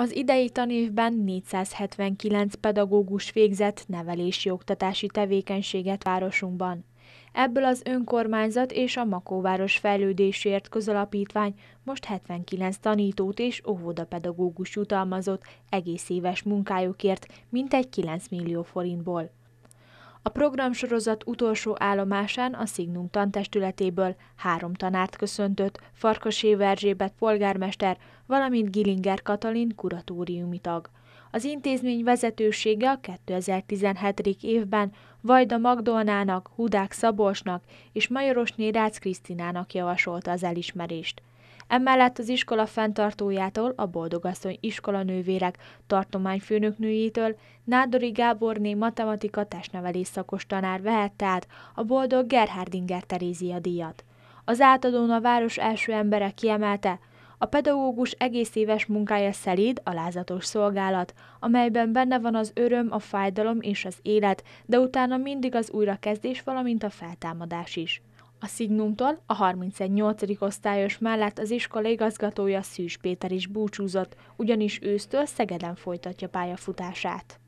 Az idei tanévben 479 pedagógus végzett nevelési oktatási tevékenységet városunkban. Ebből az önkormányzat és a Makóváros Fejlődésért Közalapítvány most 79 tanítót és óvodapedagógus jutalmazott egész éves munkájukért mintegy 9 millió forintból. A programsorozat utolsó állomásán a Szignum tantestületéből három tanárt köszöntött, Farkasé Erzsébet polgármester, valamint Gilinger Katalin kuratóriumi tag. Az intézmény vezetősége a 2017. évben Vajda Magdolnának, Hudák Szabolcsnak és Majoros Rácz Krisztinának javasolta az elismerést. Emellett az iskola fenntartójától, a Boldogasszony iskolanővérek tartományfőnöknőjétől Nádori Gáborné matematika testnevelés szakos tanár vehette át a Boldog Gerhardinger Terézia díjat. Az átadón a város első embere kiemelte, a pedagógus egész éves munkája szelíd, alázatos szolgálat, amelyben benne van az öröm, a fájdalom és az élet, de utána mindig az újrakezdés, valamint a feltámadás is. A Signumtól a 38. osztályos mellett az iskola igazgatója Szűs Péter is búcsúzott, ugyanis ősztől Szegeden folytatja pályafutását.